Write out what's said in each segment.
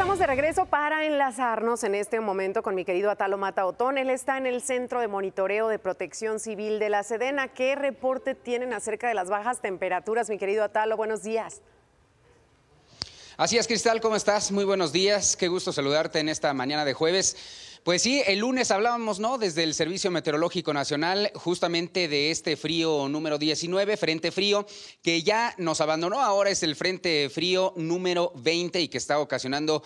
estamos de regreso para enlazarnos en este momento con mi querido Atalo Mata Otón. Él está en el Centro de Monitoreo de Protección Civil de la Sedena. ¿Qué reporte tienen acerca de las bajas temperaturas, mi querido Atalo? Buenos días. Así es, Cristal, ¿cómo estás? Muy buenos días. Qué gusto saludarte en esta mañana de jueves. Pues sí, el lunes hablábamos, ¿no? Desde el Servicio Meteorológico Nacional, justamente de este frío número 19, frente frío, que ya nos abandonó, ahora es el frente frío número 20 y que está ocasionando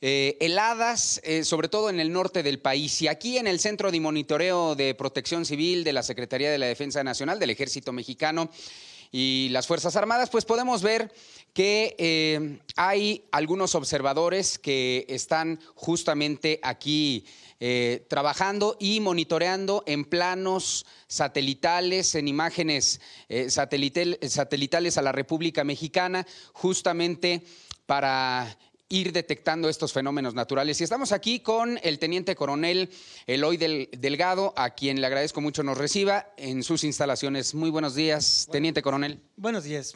eh, heladas, eh, sobre todo en el norte del país. Y aquí en el Centro de Monitoreo de Protección Civil de la Secretaría de la Defensa Nacional del Ejército Mexicano y las Fuerzas Armadas, pues podemos ver que eh, hay algunos observadores que están justamente aquí eh, trabajando y monitoreando en planos satelitales, en imágenes eh, satelitales a la República Mexicana, justamente para ir detectando estos fenómenos naturales. Y estamos aquí con el teniente coronel Eloy Delgado, a quien le agradezco mucho nos reciba en sus instalaciones. Muy buenos días, teniente coronel. Buenos días.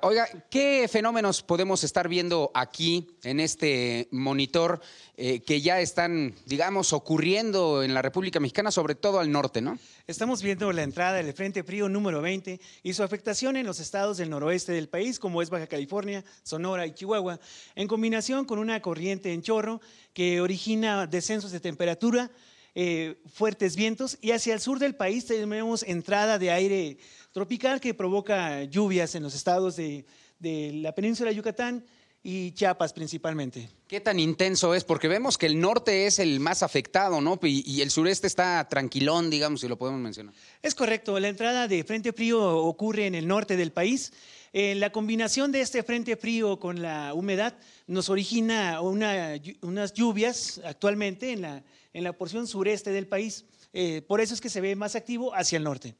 Oiga, ¿qué fenómenos podemos estar viendo aquí en este monitor eh, que ya están, digamos, ocurriendo en la República Mexicana, sobre todo al norte, ¿no? Estamos viendo la entrada del Frente Frío número 20 y su afectación en los estados del noroeste del país, como es Baja California, Sonora y Chihuahua, en combinación con una corriente en chorro que origina descensos de temperatura eh, fuertes vientos y hacia el sur del país tenemos entrada de aire tropical que provoca lluvias en los estados de, la península de Yucatán y Chiapas principalmente. ¿Qué tan intenso es? Porque vemos que el norte es el más afectado, ¿no? y, el sureste está tranquilón, digamos, si lo podemos mencionar. Es correcto, la entrada de Frente Frío ocurre en el norte del país eh, la combinación de este frente frío con la humedad nos origina unas lluvias actualmente en la, en la porción sureste del país. Eh, por eso es que se ve más activo hacia el norte.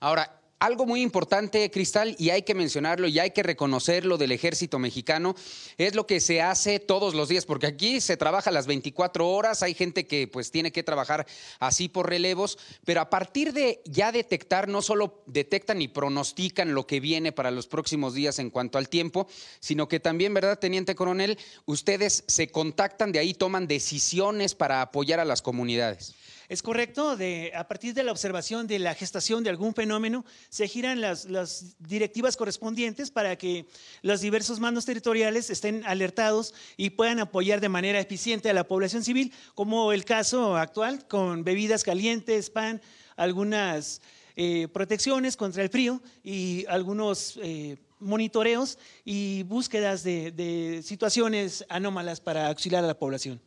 Ahora, algo muy importante, Cristal, y hay que mencionarlo y hay que reconocerlo del ejército mexicano, es lo que se hace todos los días, porque aquí se trabaja las 24 horas, hay gente que pues tiene que trabajar así por relevos, pero a partir de ya detectar, no solo detectan y pronostican lo que viene para los próximos días en cuanto al tiempo, sino que también, ¿verdad, Teniente Coronel? Ustedes se contactan, de ahí toman decisiones para apoyar a las comunidades. ¿Es correcto? De, a partir de la observación de la gestación de algún fenómeno, se giran las, directivas correspondientes para que los diversos mandos territoriales estén alertados y puedan apoyar de manera eficiente a la población civil, como el caso actual con bebidas calientes, pan, algunas eh, protecciones contra el frío y algunos... Eh, monitoreos y búsquedas de situaciones anómalas para auxiliar a la población.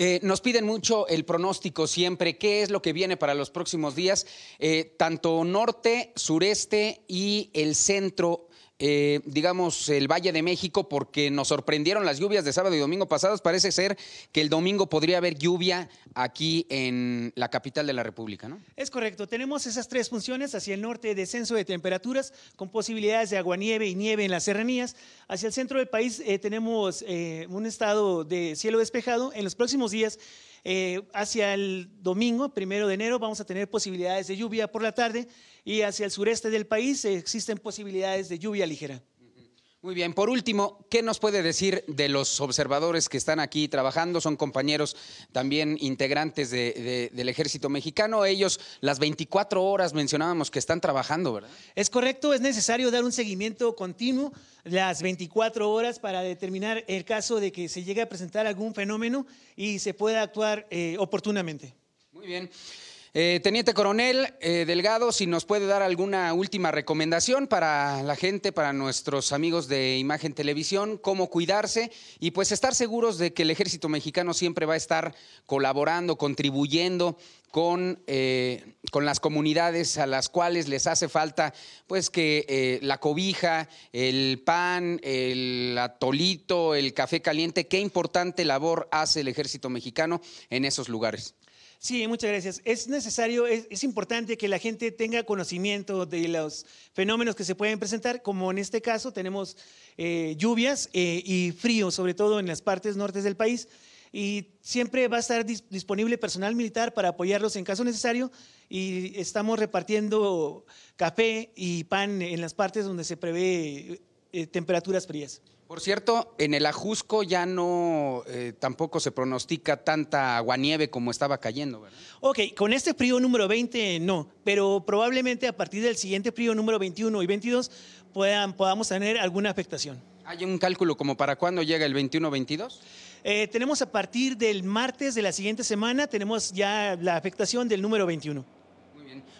Eh, nos piden mucho el pronóstico siempre, qué es lo que viene para los próximos días, eh, tanto norte, sureste y el centro eh, digamos, el Valle de México, porque nos sorprendieron las lluvias de sábado y domingo pasados. Parece ser que el domingo podría haber lluvia aquí en la capital de la República, ¿no? Es correcto. Tenemos esas tres funciones hacia el norte, descenso de temperaturas con posibilidades de aguanieve y nieve en las serranías. Hacia el centro del país eh, tenemos eh, un estado de cielo despejado. En los próximos días hacia el domingo, primero de enero, vamos a tener posibilidades de lluvia por la tarde y hacia el sureste del país existen posibilidades de lluvia ligera. Muy bien, por último, ¿qué nos puede decir de los observadores que están aquí trabajando? Son compañeros también integrantes del ejército mexicano. Ellos las 24 horas mencionábamos que están trabajando, ¿verdad? Es correcto, es necesario dar un seguimiento continuo las 24 horas para determinar el caso de que se llegue a presentar algún fenómeno y se pueda actuar eh, oportunamente. Muy bien. Eh, Teniente Coronel eh, Delgado, si nos puede dar alguna última recomendación para la gente, para nuestros amigos de Imagen Televisión, cómo cuidarse y pues estar seguros de que el ejército mexicano siempre va a estar colaborando, contribuyendo con, eh, con las comunidades a las cuales les hace falta pues que la cobija, el pan, el atolito, el café caliente, qué importante labor hace el ejército mexicano en esos lugares. Sí, muchas gracias. Es necesario, es, importante que la gente tenga conocimiento de los fenómenos que se pueden presentar, como en este caso tenemos eh, lluvias eh, y frío, sobre todo en las partes nortes del país. Y siempre va a estar disponible personal militar para apoyarlos en caso necesario. Y estamos repartiendo café y pan en las partes donde se prevé eh, temperaturas frías. Por cierto, en el Ajusco ya no eh, tampoco se pronostica tanta aguanieve como estaba cayendo, ¿verdad? Ok, con este frío número 20 no, pero probablemente a partir del siguiente frío número 21 y 22 puedan, podamos tener alguna afectación. ¿Hay un cálculo como para cuándo llega el 21-22? Eh, tenemos a partir del martes de la siguiente semana, tenemos ya la afectación del número 21.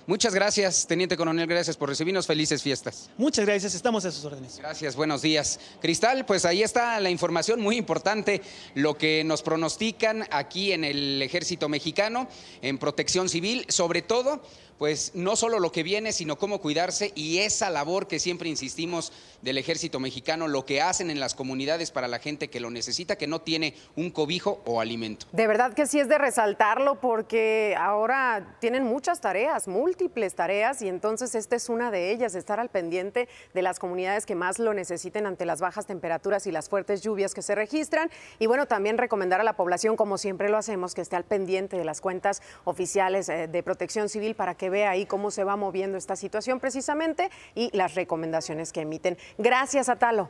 Muchas gracias, Teniente Coronel, gracias por recibirnos. Felices fiestas. Muchas gracias, estamos a sus órdenes. Gracias, buenos días. Cristal, pues ahí está la información muy importante, lo que nos pronostican aquí en el ejército mexicano, en protección civil, sobre todo pues no solo lo que viene, sino cómo cuidarse y esa labor que siempre insistimos del ejército mexicano, lo que hacen en las comunidades para la gente que lo necesita, que no tiene un cobijo o alimento. De verdad que sí es de resaltarlo porque ahora tienen muchas tareas, múltiples tareas y entonces esta es una de ellas, estar al pendiente de las comunidades que más lo necesiten ante las bajas temperaturas y las fuertes lluvias que se registran y bueno, también recomendar a la población, como siempre lo hacemos, que esté al pendiente de las cuentas oficiales eh, de protección civil para que vea ve ahí cómo se va moviendo esta situación precisamente y las recomendaciones que emiten. Gracias, Atalo.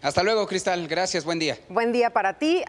Hasta luego, Cristal. Gracias, buen día. Buen día para ti.